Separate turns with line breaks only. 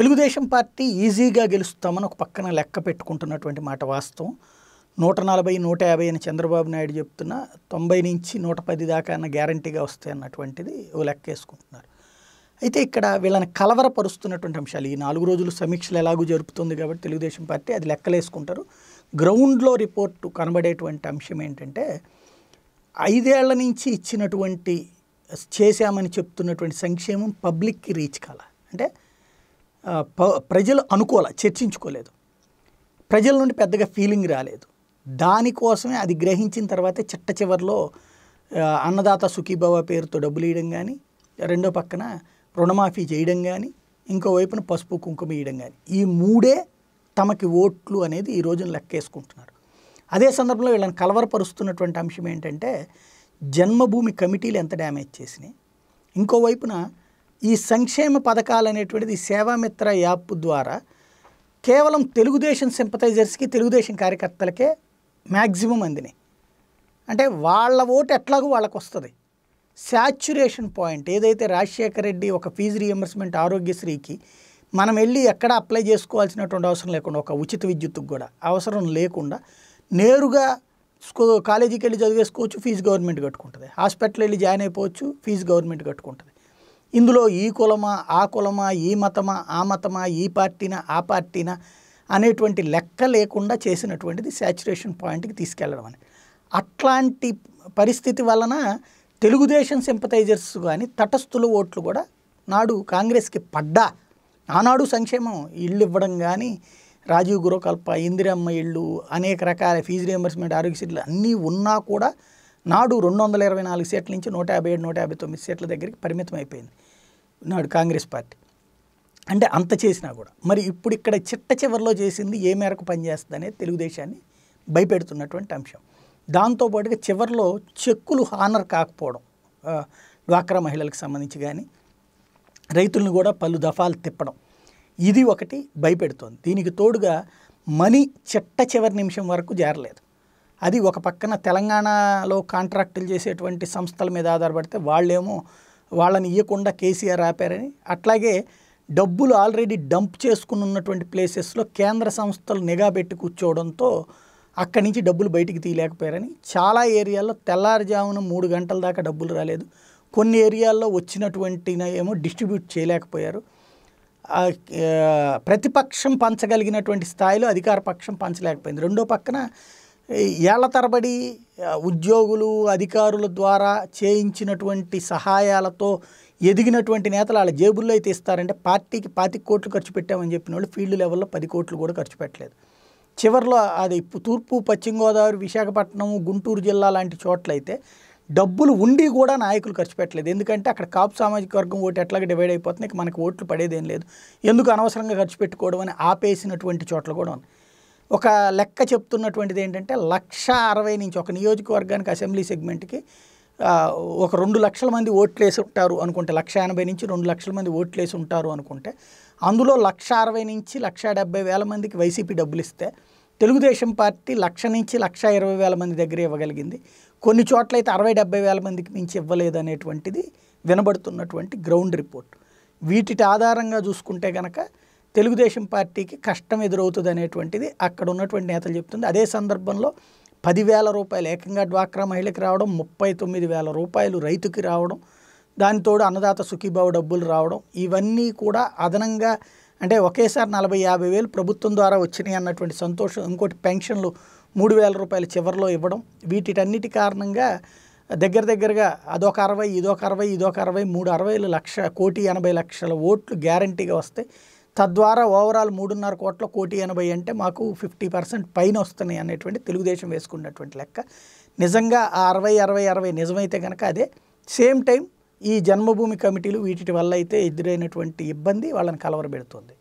Telugu Desam party ఈజీగా గెలుస్తామని ఒక పక్కన లెక్క పెట్టుకుంటున్నటువంటి మాట వాస్తవం నూట నలభై నూట యాభై అని చంద్రబాబు నాయుడు చెప్తున్న తొంభై నుంచి నూట పది దాకా అన్న గ్యారంటీగా వస్తాయి అన్నటువంటిది ఓ లెక్క వేసుకుంటున్నారు అయితే ఇక్కడ వీళ్ళని కలవరపరుస్తున్నటువంటి అంశాలు ఈ నాలుగు రోజులు సమీక్షలు ఎలాగూ జరుపుతుంది కాబట్టి తెలుగుదేశం పార్టీ అది లెక్కలేసుకుంటారు గ్రౌండ్లో రిపోర్టు కనబడేటువంటి అంశం ఏంటంటే ఐదేళ్ల నుంచి ఇచ్చినటువంటి చేశామని చెప్తున్నటువంటి సంక్షేమం పబ్లిక్కి రీచ్ కాల అంటే ప్రజలు అనుకూల చర్చించుకోలేదు ప్రజల నుండి పెద్దగా ఫీలింగ్ రాలేదు దానికోసమే అది గ్రహించిన తర్వాతే చిట్ట చివరిలో అన్నదాత సుఖీభవ పేరుతో డబ్బులు ఇవ్వడం కానీ రెండో పక్కన రుణమాఫీ చేయడం కానీ ఇంకోవైపున పసుపు కుంకుమ ఇవ్వడం కానీ ఈ మూడే తమకి ఓట్లు అనేది ఈ రోజున లెక్కేసుకుంటున్నారు అదే సందర్భంలో వీళ్ళని కలవరపరుస్తున్నటువంటి అంశం ఏంటంటే జన్మభూమి కమిటీలు ఎంత డ్యామేజ్ చేసినాయి ఇంకోవైపున ఈ సంక్షేమ పథకాలు అనేటువంటిది సేవామిత్ర యాప్ ద్వారా కేవలం తెలుగుదేశం సింపతైజర్స్కి తెలుగుదేశం కార్యకర్తలకే మ్యాక్సిమం అందినాయి అంటే వాళ్ళ ఓటు ఎట్లాగో వాళ్ళకు వస్తుంది శాచ్యురేషన్ పాయింట్ ఏదైతే రాజశేఖర రెడ్డి ఒక ఫీజు రియంబర్స్మెంట్ ఆరోగ్యశ్రీకి మనం వెళ్ళి ఎక్కడ అప్లై చేసుకోవాల్సినటువంటి అవసరం లేకుండా ఒక ఉచిత విద్యుత్తుకు కూడా అవసరం లేకుండా నేరుగా స్కూ కాలేజీకి వెళ్ళి చదివేసుకోవచ్చు ఫీజు గవర్నమెంట్ కట్టుకుంటుంది హాస్పిటల్ వెళ్ళి జాయిన్ అయిపోవచ్చు ఫీజు గవర్నమెంట్ కట్టుకుంటుంది ఇందులో ఈ కులమా ఆ కులమా ఈ మతమా ఆ మతమా ఈ పార్టీనా ఆ పార్టీనా అనేటువంటి లెక్క లేకుండా చేసినటువంటిది శాచురేషన్ పాయింట్కి తీసుకెళ్ళడం అని అట్లాంటి పరిస్థితి వలన తెలుగుదేశం సింపతైజర్స్ కానీ తటస్థుల ఓట్లు కూడా నాడు కాంగ్రెస్కి పడ్డా ఆనాడు సంక్షేమం ఇళ్ళు ఇవ్వడం కానీ రాజీవ్ గురకల్ప ఇందిరమ్మ ఇళ్ళు అనేక రకాల ఫీజు రియంబర్స్మెంట్ ఆరోగ్యశ్రీలు అన్నీ ఉన్నా కూడా నాడు రెండు వందల ఇరవై నాలుగు సీట్ల నుంచి నూట యాభై ఏడు నూట యాభై తొమ్మిది సీట్ల దగ్గరికి పరిమితం అయిపోయింది నాడు కాంగ్రెస్ పార్టీ అంటే అంత చేసినా కూడా మరి ఇప్పుడు ఇక్కడ చిట్ట చివరిలో చేసింది ఏ మేరకు పనిచేస్తుంది అనేది తెలుగుదేశాన్ని భయపెడుతున్నటువంటి అంశం దాంతోపాటుగా చివరిలో చెక్కులు హానర్ కాకపోవడం డ్వాక్రా మహిళలకు సంబంధించి కానీ రైతులను కూడా పలు దఫాలు తిప్పడం ఇది ఒకటి భయపెడుతోంది దీనికి తోడుగా మనీ చిట్ట చివరి నిమిషం వరకు జారలేదు అది ఒక పక్కన తెలంగాణలో కాంట్రాక్టులు చేసేటువంటి సంస్థల మీద ఆధారపడితే వాళ్ళేమో వాళ్ళని ఇవ్వకుండా కేసీఆర్ ఆపారని అట్లాగే డబ్బులు ఆల్రెడీ డంప్ చేసుకుని ఉన్నటువంటి ప్లేసెస్లో కేంద్ర సంస్థలు నిఘా పెట్టి కూర్చోవడంతో అక్కడి నుంచి డబ్బులు బయటికి తీయలేకపోయారని చాలా ఏరియాల్లో తెల్లారుజామున మూడు గంటల దాకా డబ్బులు రాలేదు కొన్ని ఏరియాల్లో వచ్చినటువంటి ఏమో డిస్ట్రిబ్యూట్ చేయలేకపోయారు ప్రతిపక్షం పంచగలిగినటువంటి స్థాయిలో అధికార పక్షం పంచలేకపోయింది రెండో పక్కన ఏళ్ల తరబడి ఉద్యోగులు అధికారుల ద్వారా చేయించినటువంటి సహాయాలతో ఎదిగినటువంటి నేతలు వాళ్ళ జేబుల్లో అయితే ఇస్తారంటే పార్టీకి పాతి కోట్లు ఖర్చు పెట్టామని చెప్పిన వాళ్ళు ఫీల్డ్ లెవెల్లో పది కోట్లు కూడా ఖర్చు పెట్టలేదు చివరిలో అది తూర్పు పశ్చిమ గోదావరి విశాఖపట్నం గుంటూరు జిల్లా లాంటి చోట్లయితే డబ్బులు ఉండి కూడా నాయకులు ఖర్చు పెట్టలేదు ఎందుకంటే అక్కడ కాపు సామాజిక వర్గం ఓటు ఎట్లాగ డివైడ్ అయిపోతుంది మనకు ఓట్లు పడేదేం లేదు ఎందుకు అనవసరంగా ఖర్చు పెట్టుకోవడం అని ఆపేసినటువంటి చోట్ల కూడా ఉన్నాయి ఒక లెక్క చెప్తున్నటువంటిది ఏంటంటే లక్ష అరవై నుంచి ఒక నియోజకవర్గానికి అసెంబ్లీ సెగ్మెంట్కి ఒక రెండు లక్షల మంది ఓట్లు వేసి ఉంటారు అనుకుంటే లక్ష ఎనభై నుంచి రెండు లక్షల మంది ఓట్లు వేసి ఉంటారు అనుకుంటే అందులో లక్ష అరవై నుంచి లక్ష డెబ్బై వేల మందికి వైసీపీ డబ్బులు ఇస్తే తెలుగుదేశం పార్టీ లక్ష నుంచి లక్ష ఇరవై వేల మంది దగ్గర ఇవ్వగలిగింది కొన్ని చోట్ల అయితే అరవై డెబ్బై వేల మందికి మించి ఇవ్వలేదు అనేటువంటిది వినబడుతున్నటువంటి గ్రౌండ్ రిపోర్ట్ వీటి ఆధారంగా చూసుకుంటే కనుక తెలుగుదేశం పార్టీకి కష్టం ఎదురవుతుంది అనేటువంటిది అక్కడ ఉన్నటువంటి నేతలు చెప్తుంది అదే సందర్భంలో పదివేల రూపాయలు ఏకంగా డ్వాక్రా మహిళకి రావడం ముప్పై తొమ్మిది వేల రూపాయలు రైతుకి రావడం దానితోడు అన్నదాత సుఖీభావ డబ్బులు రావడం ఇవన్నీ కూడా అదనంగా అంటే ఒకేసారి నలభై యాభై వేలు ప్రభుత్వం ద్వారా వచ్చినాయి అన్నటువంటి సంతోషం ఇంకోటి పెన్షన్లు మూడు వేల రూపాయలు చివరిలో ఇవ్వడం వీటిటన్నిటి కారణంగా దగ్గర దగ్గరగా అదొక అరవై ఇదొక అరవై ఇదొక అరవై మూడు అరవై లక్ష కోటి ఎనభై లక్షల ఓట్లు గ్యారంటీగా వస్తాయి తద్వారా ఓవరాల్ మూడున్నర కోట్ల కోటి ఎనభై అంటే మాకు ఫిఫ్టీ పర్సెంట్ పైన వస్తున్నాయి అనేటువంటి తెలుగుదేశం వేసుకున్నటువంటి లెక్క నిజంగా ఆ అరవై అరవై అరవై నిజమైతే కనుక అదే సేమ్ టైం ఈ జన్మభూమి కమిటీలు వీటి వల్ల అయితే ఎదురైనటువంటి ఇబ్బంది వాళ్ళని కలవరబెడుతుంది